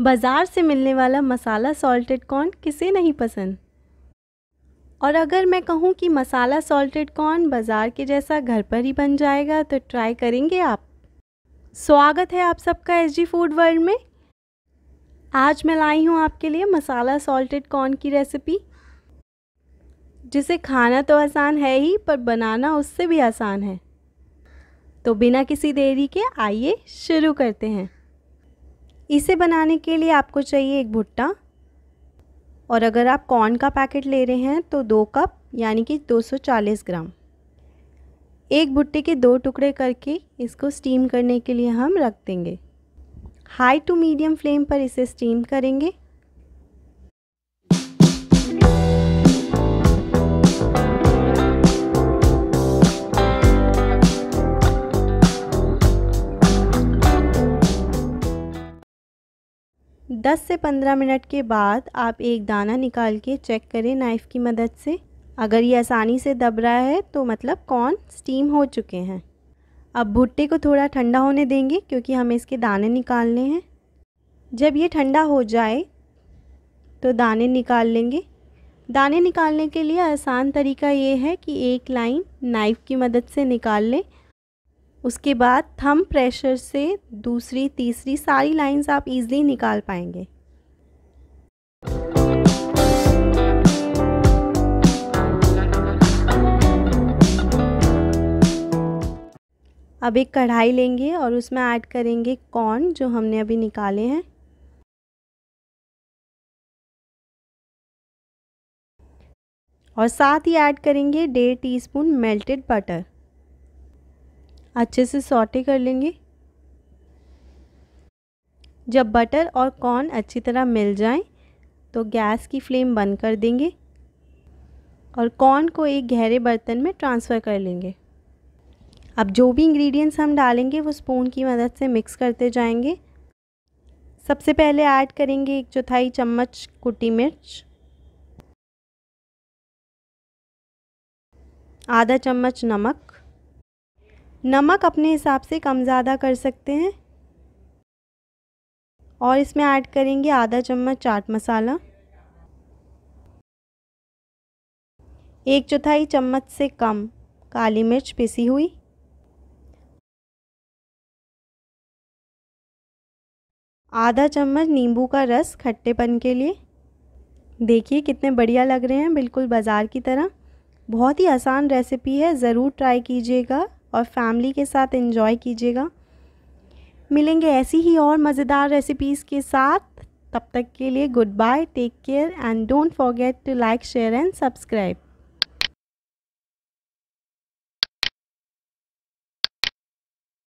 बाज़ार से मिलने वाला मसाला सॉल्टेड कॉर्न किसे नहीं पसंद और अगर मैं कहूँ कि मसाला सॉल्टेड कॉर्न बाज़ार के जैसा घर पर ही बन जाएगा तो ट्राई करेंगे आप स्वागत है आप सबका एस जी फूड वर्ल्ड में आज मैं लाई हूँ आपके लिए मसाला सॉल्टेड कॉर्न की रेसिपी जिसे खाना तो आसान है ही पर बनाना उससे भी आसान है तो बिना किसी देरी के आइए शुरू करते हैं इसे बनाने के लिए आपको चाहिए एक भुट्टा और अगर आप कॉर्न का पैकेट ले रहे हैं तो दो कप यानी कि 240 ग्राम एक भुट्टे के दो टुकड़े करके इसको स्टीम करने के लिए हम रख देंगे हाई टू मीडियम फ्लेम पर इसे स्टीम करेंगे 10 से 15 मिनट के बाद आप एक दाना निकाल के चेक करें नाइफ़ की मदद से अगर ये आसानी से दब रहा है तो मतलब कॉर्न स्टीम हो चुके हैं अब भुट्टे को थोड़ा ठंडा होने देंगे क्योंकि हमें इसके दाने निकालने हैं जब ये ठंडा हो जाए तो दाने निकाल लेंगे दाने निकालने के लिए आसान तरीका ये है कि एक लाइन नाइफ़ की मदद से निकाल लें उसके बाद थम प्रेशर से दूसरी तीसरी सारी लाइंस आप इजीली निकाल पाएंगे अब एक कढ़ाई लेंगे और उसमें ऐड करेंगे कॉर्न जो हमने अभी निकाले हैं और साथ ही ऐड करेंगे डेढ़ टीस्पून मेल्टेड बटर अच्छे से सॉटे कर लेंगे जब बटर और कॉर्न अच्छी तरह मिल जाएं तो गैस की फ्लेम बंद कर देंगे और कॉर्न को एक गहरे बर्तन में ट्रांसफ़र कर लेंगे अब जो भी इंग्रेडिएंट्स हम डालेंगे वो स्पून की मदद से मिक्स करते जाएंगे सबसे पहले ऐड करेंगे एक चौथाई चम्मच कुटी मिर्च आधा चम्मच नमक नमक अपने हिसाब से कम ज़्यादा कर सकते हैं और इसमें ऐड करेंगे आधा चम्मच चाट मसाला एक चौथाई चम्मच से कम काली मिर्च पिसी हुई आधा चम्मच नींबू का रस खट्टेपन के लिए देखिए कितने बढ़िया लग रहे हैं बिल्कुल बाज़ार की तरह बहुत ही आसान रेसिपी है ज़रूर ट्राई कीजिएगा और फैमिली के साथ इन्जॉय कीजिएगा मिलेंगे ऐसी ही और मज़ेदार रेसिपीज़ के साथ तब तक के लिए good bye take care and don't forget to like share and subscribe